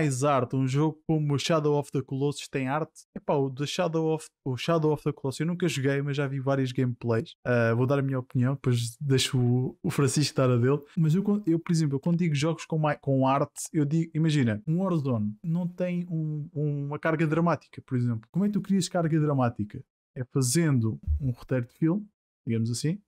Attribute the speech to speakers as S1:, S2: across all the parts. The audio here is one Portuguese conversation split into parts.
S1: mais arte, um jogo como Shadow of the Colossus tem arte. Epá, o, the Shadow of, o Shadow of the Colossus eu nunca joguei, mas já vi vários gameplays. Uh, vou dar a minha opinião, depois deixo o, o Francisco dar a dele. Mas eu, eu, por exemplo, eu quando digo jogos com, com arte, eu digo, imagina, um Warzone não tem um, uma carga dramática, por exemplo. Como é que tu crias carga dramática? É fazendo um roteiro de filme, digamos assim,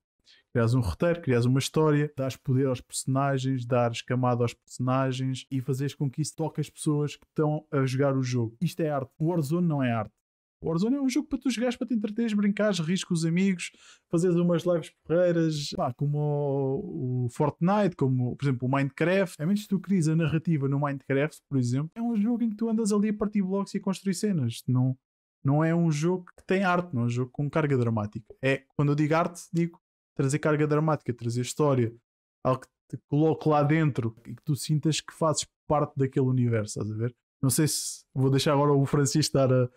S1: Crias um roteiro, crias uma história, dás poder aos personagens, dares camada aos personagens e fazes com que isso toque as pessoas que estão a jogar o jogo. Isto é arte. O Warzone não é arte. O Warzone é um jogo para tu jogares, para te entreteres, brincares, rires com os amigos, fazeres umas lives porreiras, pá, como o, Fortnite, como por exemplo o Minecraft. A menos que tu crises a narrativa no Minecraft, por exemplo, é um jogo em que tu andas ali a partir blocos e a construir cenas. Não, não é um jogo que tem arte, não é um jogo com carga dramática. É, quando eu digo arte, digo trazer carga dramática, trazer história, algo que te coloque lá dentro e que tu sintas que fazes parte daquele universo, estás a ver? Não sei se vou deixar agora o Francisco dar a,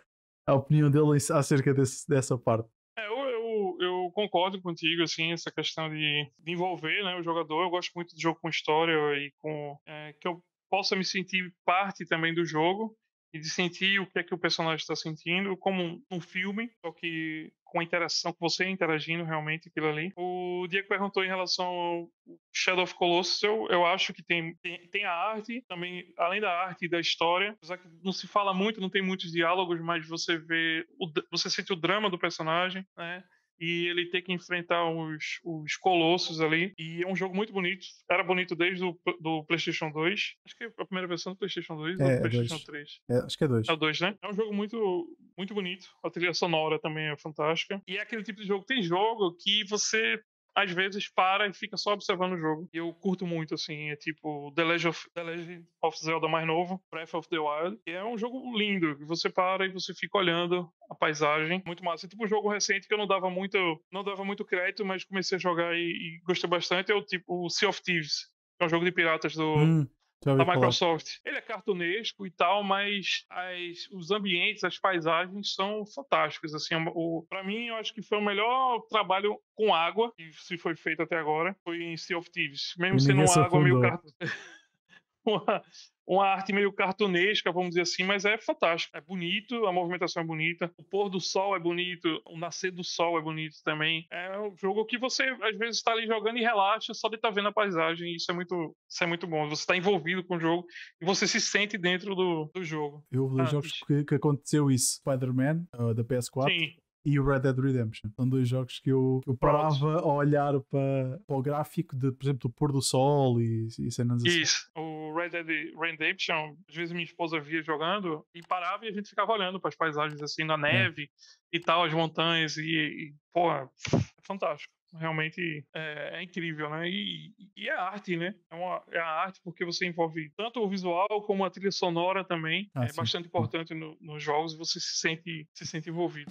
S1: a opinião dele acerca desse, dessa parte.
S2: É, eu, eu, eu, concordo contigo, assim, essa questão de, de, envolver né, o jogador. Eu gosto muito de jogo com história e com. É, que eu possa me sentir parte também do jogo e de sentir o que é que o personagem está sentindo, como um, um filme, só que com a interação, com você interagindo realmente aquilo ali. O Diego perguntou em relação ao Shadow of Colossus, eu, eu acho que tem, tem, tem, a arte, também, além da arte e da história, apesar que não se fala muito, não tem muitos diálogos, mas você vê, o, você sente o drama do personagem, né? e ele tem que enfrentar os, os colossos ali. E é um jogo muito bonito. Era bonito desde o do PlayStation
S1: 2. Acho que
S2: é a primeira versão do PlayStation 2 é, ou do é, é PlayStation 3. É, acho que é 2. É o 2, né? É um jogo muito, muito bonito. A trilha sonora também é fantástica. E é aquele tipo de jogo. Tem jogo que você às vezes para e fica só observando o jogo. E eu curto muito, assim, é tipo The Legend, of, The Legend of, Zelda mais novo, Breath of the Wild. E é um jogo lindo, que você para e você fica olhando a paisagem. Muito massa. É tipo um jogo recente que eu não dava muito, não dava muito crédito, mas comecei a jogar e, e gostei bastante. É o tipo o Sea of Thieves, que é um jogo de piratas do. Hum, da Microsoft. Falar cartunesco e tal, mas as, os ambientes, as paisagens são fantásticas. Assim, é para mim, eu acho que foi o melhor trabalho com água que se foi feito até agora, foi em Sea of Thieves. Mesmo sendo água meio cartunesca. uma, uma arte meio cartunesca, vamos dizer assim, mas é fantástico. É bonito, a movimentação é bonita, o pôr do sol é bonito, o nascer do sol é bonito também. É um jogo que você às vezes está ali jogando e relaxa só de estar tá vendo a paisagem, e isso é muito, isso é muito bom. Você está envolvido com o jogo e você se sente dentro do, do jogo. Eu vi ah, jogos
S1: que, que, aconteceu isso, Spider-Man, uh, da PS4. Sim e o Red Dead Redemption. São dois jogos que eu, eu parava a olhar para, para o gráfico de, por exemplo, do pôr do sol e, e cenas assim. Isso, o,
S2: Red Dead Redemption, às vezes minha esposa via jogando e parava e a gente ficava olhando para as paisagens assim na é. neve e tal, as montanhas e, e pô, é fantástico realmente é, é, incrível, né? E, e, é arte, né? É, uma, é a arte porque você envolve tanto o visual como a trilha sonora também. Ah, é sim. bastante importante no, nos jogos e você se sente, se sente envolvido.